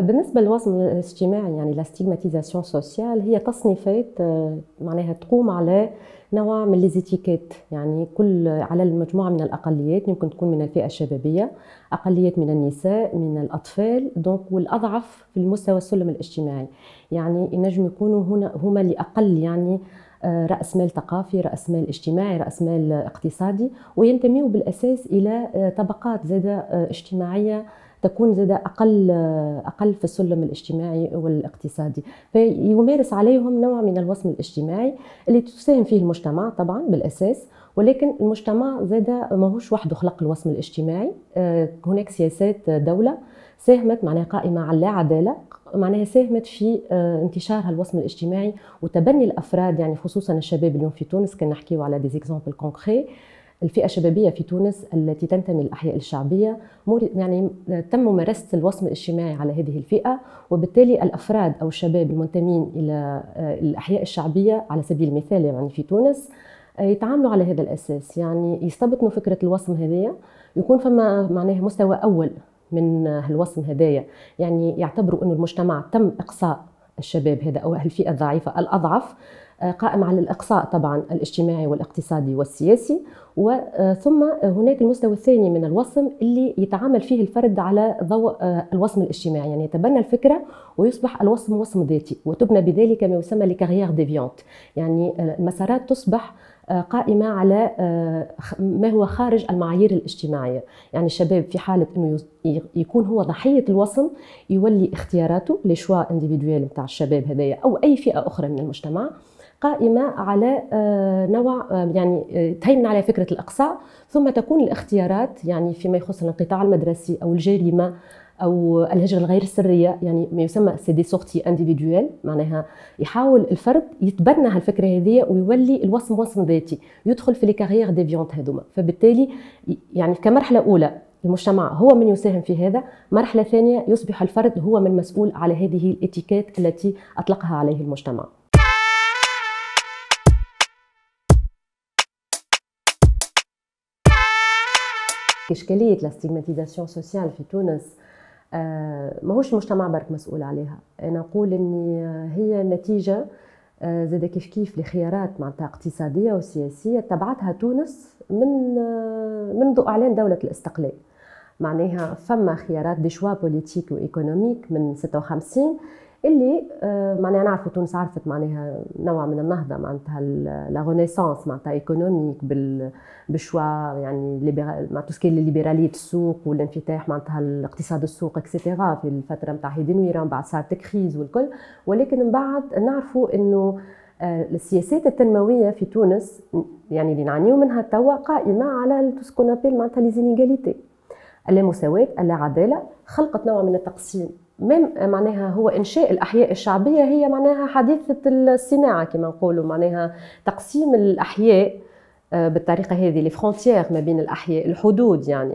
بالنسبه للوصم الاجتماعي يعني لاستيغماتيزاسيون سوسيال هي تصنيفات آه، معناها تقوم على نوع من ليزيتيكيت يعني كل على المجموعه من الاقليات يمكن تكون من الفئه الشبابيه اقليات من النساء من الاطفال دونك والاضعف في المستوى السلم الاجتماعي يعني ينجم يكونوا هنا هما لاقل يعني آه، راس مال ثقافي راس مال اجتماعي راس مال اقتصادي وينتميوا بالاساس الى آه، طبقات زاده اجتماعيه تكون زادة أقل أقل في السلم الاجتماعي والاقتصادي فيمارس عليهم نوع من الوصم الاجتماعي اللي تساهم فيه المجتمع طبعا بالأساس ولكن المجتمع زاد ماهوش وحده خلق الوصم الاجتماعي آه، هناك سياسات دولة ساهمت معناها قائمة على لا عدالة معناها ساهمت في آه، انتشار هالوصم الاجتماعي وتبني الافراد يعني خصوصا الشباب اليوم في تونس كان نحكيو على دي زيكزامبل كونكري الفئه الشبابيه في تونس التي تنتمي للاحياء الشعبيه يعني آه، تم ممارسه الوصم الاجتماعي على هذه الفئه وبالتالي الافراد او الشباب المنتمين الى آه، الاحياء الشعبيه على سبيل المثال يعني في تونس آه، يتعاملوا على هذا الاساس يعني يستبطنوا فكره الوصم هذايا يكون فما معناها مستوى اول من الوصم هذايا يعني يعتبروا انه المجتمع تم اقصاء الشباب هذا او الفئه الضعيفه الاضعف قائم على الإقصاء طبعا الاجتماعي والاقتصادي والسياسي وثم آه، آه، هناك المستوى الثاني من الوصم اللي يتعامل فيه الفرد على ضوء آه، الوصم الاجتماعي يعني يتبنى الفكرة ويصبح الوصم وصم ذاتي وتبنى بذلك ما يسمى لكارير ديفيونت يعني المسارات تصبح قائمة على ما هو خارج المعايير الاجتماعية يعني الشباب في حالة أنه يكون هو ضحية الوصم يولي اختياراته لشواء انديفيدويال متاع الشباب هذايا أو أي فئة أخرى من المجتمع قائمه على آه، نوع آه، يعني آه، تهيمن على فكره الاقصاء ثم تكون الاختيارات يعني فيما يخص الانقطاع المدرسي او الجريمه او الهجره الغير سريه يعني ما يسمى سي دي سورتي انديفيدويل معناها يحاول الفرد يتبنى هالفكره هذه ويولي الوصم وصم ذاتي يدخل في لي كارير ديفيونت هذوما فبالتالي يعني كمرحله اولى المجتمع هو من يساهم في هذا مرحله ثانيه يصبح الفرد هو من مسؤول على هذه الاتيكيت التي اطلقها عليه المجتمع إشكالية الاستيغماتيزاسيون سوسيال في تونس آه، ماهوش المجتمع برك مسؤول عليها أنا نقول أن هي نتيجة آه، زاد كيف كيف لخيارات معناتها اقتصادية وسياسية تبعتها تونس من آه، منذ إعلان دولة الاستقلال معناها فما خيارات دي شوا بوليتيك وإيكونوميك من 56 اللي آه، معناها نعرفوا تونس عرفت معناها نوع من النهضه معناتها لا رونيسونس معناتها ايكونوميك بالشوا يعني مع توسكي ليبراليه السوق والانفتاح معناتها الاقتصاد السوق اكسيتيرا في الفتره نتاع هيدي نويرا من بعد صارت كريز والكل ولكن من بعد نعرفوا انه آه، السياسات التنمويه في تونس يعني اللي نعانيو منها توا قائمه على تسكون معناتها ليزينيغاليتي اللا مساواه اللا عداله خلقت نوع من التقسيم معناها هو انشاء الاحياء الشعبيه هي معناها حديثه الصناعه كما نقولوا معناها تقسيم الاحياء آه، بالطريقه هذه لي فرونتيير ما بين الاحياء الحدود يعني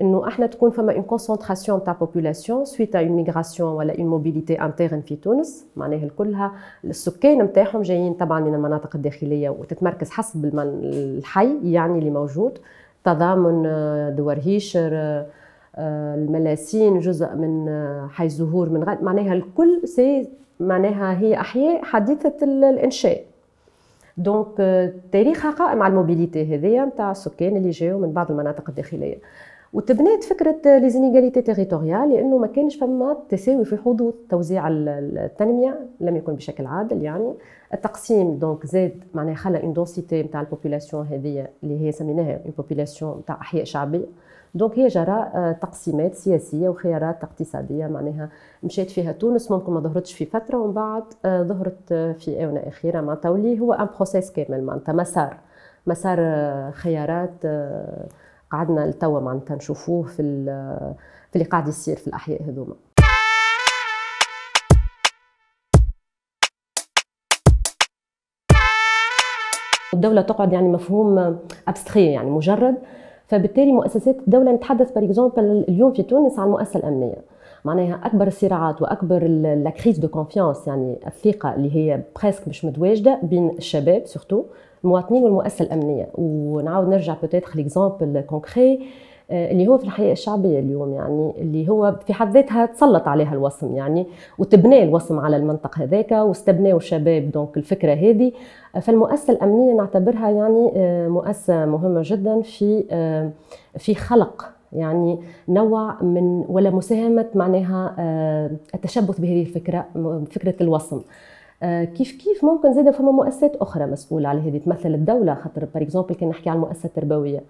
انه احنا تكون فما اون كونسونتراسيون تاع بوبولاسيون سويت ا ميغراسيون ولا اون موبيليتي انترن في تونس معناها كلها السكان نتاعهم جايين طبعا من المناطق الداخليه وتتمركز حسب الحي يعني اللي موجود تضامن آه، دوار هيشر آه، الملاسين جزء من آه، حي الزهور من غد معناها الكل سي معناها هي أحياء حديثة الإنشاء دونك euh، تاريخها قائم على الموبيليتي هذيا نتاع السكان اللي جاوا من بعض المناطق الداخليه وتبنات فكره ليزينيغاليتي تيريتوريال لانه ما كانش فما تساوي في حدود توزيع التنميه لم يكن بشكل عادل يعني التقسيم دونك زاد معناها خلى اون دونسيتي نتاع البوبولاسيون هذه اللي هي سميناها اون بوبولاسيون نتاع احياء شعبيه دونك هي جرى آه، تقسيمات سياسيه وخيارات اقتصاديه معناها مشات فيها تونس ممكن ما ظهرتش في فتره ومن بعد آه، ظهرت آه، في اونه اخيره معناتها واللي هو ان بروسيس كامل معناتها مسار مسار خيارات قعدنا لتوا معناتها نشوفوه في في اللي قاعد يصير في الاحياء هذوما الدولة تقعد يعني مفهوم ابستخي يعني مجرد فبالتالي مؤسسات الدولة نتحدث باريكزومبل اليوم في تونس عن المؤسسة الأمنية معناها اكبر الصراعات واكبر لا كريس دو كونفيونس يعني الثقه اللي هي بريسك مش متواجده بين الشباب سورتو المواطنين والمؤسسه الامنيه ونعاود نرجع بوتيتخ ليكزامبل كونكري اللي هو في الحياه الشعبيه اليوم يعني اللي هو في حد ذاتها تسلط عليها الوصم يعني وتبنى الوصم على المنطق هذاك واستبناوا الشباب دونك الفكره هذه آه، فالمؤسسه الامنيه نعتبرها يعني آه، مؤسسه مهمه جدا في آه، في خلق يعني نوع من ولا مساهمه معناها التشبث بهذه الفكره فكره الوصم آه، كيف كيف ممكن زاد فما مؤسسات اخرى مسؤوله على هذه تمثل الدوله خاطر بار اكزومبل كان نحكي على المؤسسه التربويه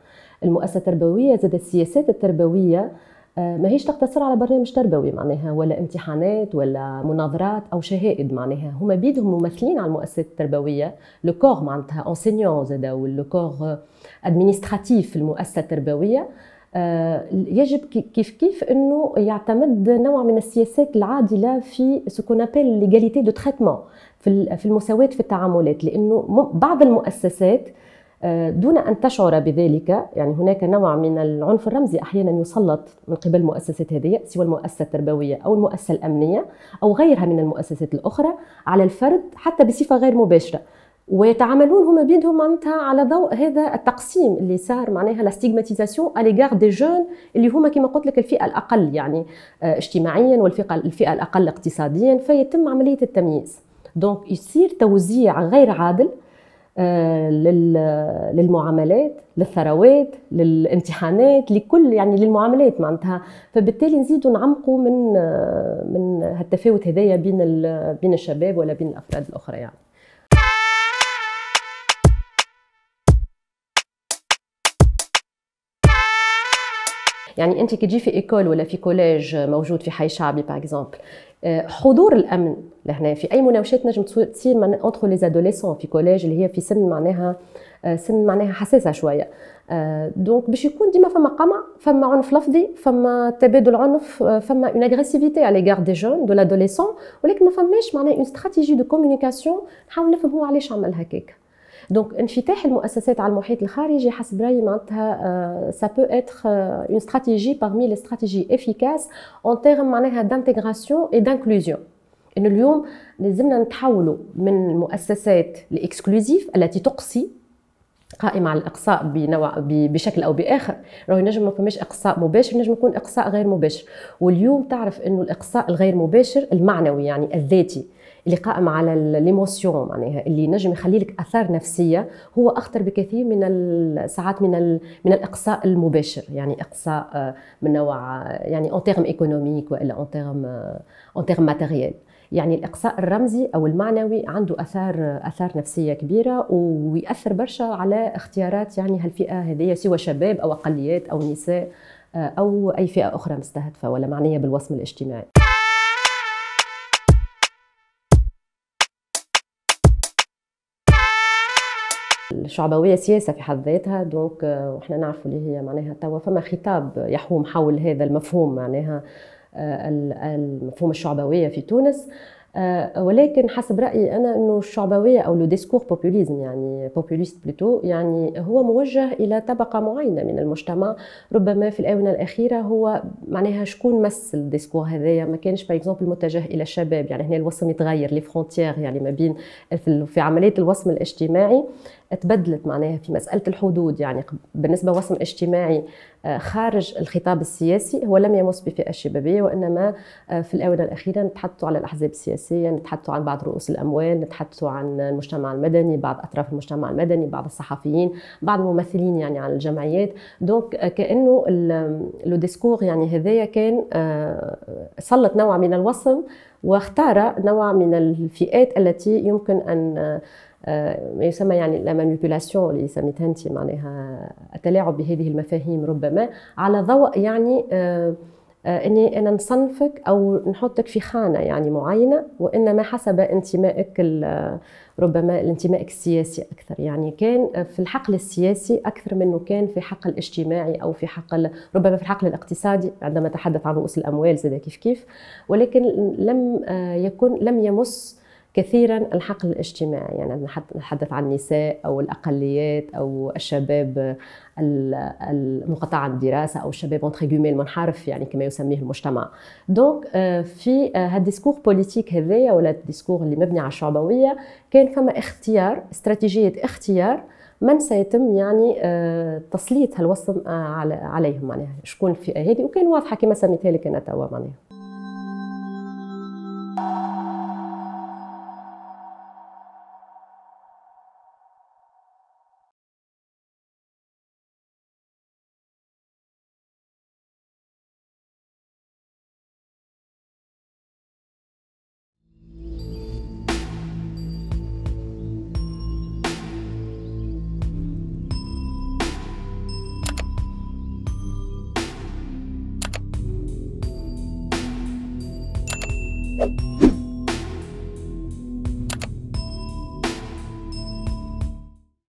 المؤسسه التربويه زاد السياسات التربويه آه، ماهيش تقتصر على برنامج تربوي معناها ولا امتحانات ولا مناظرات او شهائد معناها هما بيدهم ممثلين على المؤسسات التربويه لو كور معناتها انسينيون زاد ولو كور ادمينستراتيف في المؤسسه التربويه آه، يجب كيف كيف انه يعتمد نوع من السياسات العادله في سكون ابل ليغاليتي دو تريتمون في المساواه في التعاملات لانه بعض المؤسسات آه، دون ان تشعر بذلك يعني هناك نوع من العنف الرمزي احيانا يسلط من قبل المؤسسات هذه سواء المؤسسه التربويه او المؤسسه الامنيه او غيرها من المؤسسات الاخرى على الفرد حتى بصفه غير مباشره ويتعاملون هما بيدهم معناتها على ضوء هذا التقسيم اللي صار معناها لا ستيغماتيزاسيون اليغار دي جون اللي هما كما قلت لك الفئه الاقل يعني آه، اجتماعيا والفئه الفئه الاقل اقتصاديا فيتم عمليه التمييز دونك يصير توزيع غير عادل آه، للمعاملات للثروات للامتحانات لكل يعني للمعاملات معناتها فبالتالي نزيدوا نعمقوا من آه، من هالتفاوت هذايا بين بين الشباب ولا بين الافراد الاخرى يعني يعني انت كي تجي في ايكول ولا في كوليج موجود في حي شعبي باغ اكزومبل آه، حضور الامن لهنا في اي مناوشات نجم تصير من اونتر لي ادوليسون في كوليج اللي هي في سن معناها آه، سن معناها حساسه شويه دونك آه، باش يكون ديما فما قمع فما عنف لفظي فما تبادل عنف فما اون اغريسيفيتي على ليغار دي جون دو لادوليسون ولكن ما فماش معناها اون استراتيجي دو كومونيكاسيون نحاول نفهم هو علاش عمل هكاك donc une fichele mouassassette al-mohiet al-khariji hasbrai mainte ça peut être une stratégie parmi les stratégies efficaces en termes d'intégration et d'inclusion et nous luions les émules de taolo une mouassassette l'exclusif elle a dit قائم على الاقصاء بنوع بشكل او باخر راه ينجم ما فماش اقصاء مباشر ينجم يكون اقصاء غير مباشر واليوم تعرف انه الاقصاء الغير مباشر المعنوي يعني الذاتي اللي قائم على ليموسيون معناها اللي نجم يخلي لك اثار نفسيه هو اخطر بكثير من ساعات من من الاقصاء المباشر يعني اقصاء آه، من نوع آه، يعني اون تيرم ايكونوميك والا اون تيرم اون تيرم ماتيريال يعني الاقصاء الرمزي او المعنوي عنده اثار اثار نفسيه كبيره ويأثر برشا على اختيارات يعني هالفئه هذه سوى شباب او اقليات او نساء آه، او اي فئه اخرى مستهدفه ولا معنيه بالوصم الاجتماعي الشعبويه سياسه في حد ذاتها دونك آه، وحنا نعرفوا اللي هي معناها توا فما خطاب يحوم حول هذا المفهوم معناها آه، المفهوم الشعبويه في تونس آه، ولكن حسب رايي انا انه الشعبويه او لو ديسكور بوبوليزم يعني بوبوليست بلوتو يعني هو موجه الى طبقه معينه من المجتمع ربما في الاونه الاخيره هو معناها شكون مس الديسكور هذايا ما كانش باغ اكزومبل متجه الى الشباب يعني هنا الوصم يتغير لي فرونتيير يعني ما بين في عمليه الوصم الاجتماعي تبدلت معناها في مسألة الحدود يعني بالنسبة وسم اجتماعي آه، خارج الخطاب السياسي هو لم يمس بفئة الشبابية وإنما آه، في الآونة الأخيرة نتحدثوا على الأحزاب السياسية نتحدثوا عن بعض رؤوس الأموال نتحدثوا عن المجتمع المدني بعض أطراف المجتمع المدني بعض الصحفيين بعض الممثلين يعني عن الجمعيات دونك آه، كأنه لو ديسكور يعني هذايا كان سلط نوع من الوسم واختار نوع من الفئات التي يمكن أن ما آه، يسمى يعني لا مانيبيولاسيون اللي سميتها انت معناها التلاعب بهذه المفاهيم ربما على ضوء يعني آه، آه، اني انا نصنفك او نحطك في خانه يعني معينه وانما حسب انتمائك ربما انتمائك السياسي اكثر يعني كان في الحقل السياسي اكثر منه كان في حقل اجتماعي او في حقل ربما في الحقل الاقتصادي عندما تحدث عن رؤوس الاموال زي كيف كيف ولكن لم يكن لم يمس كثيرا الحقل الاجتماعي يعني نتحدث عن النساء او الاقليات او الشباب المقطع عن الدراسه او الشباب المنحرف يعني كما يسميه المجتمع دونك آه، في هذا الديسكور بوليتيك هذايا ولا الديسكور اللي مبني على الشعبويه كان فما اختيار استراتيجيه اختيار من سيتم يعني آه، تسليط هالوصم آه، عليهم معناها شكون الفئه هذه وكان واضحه كما سميتها لك انا توا معناها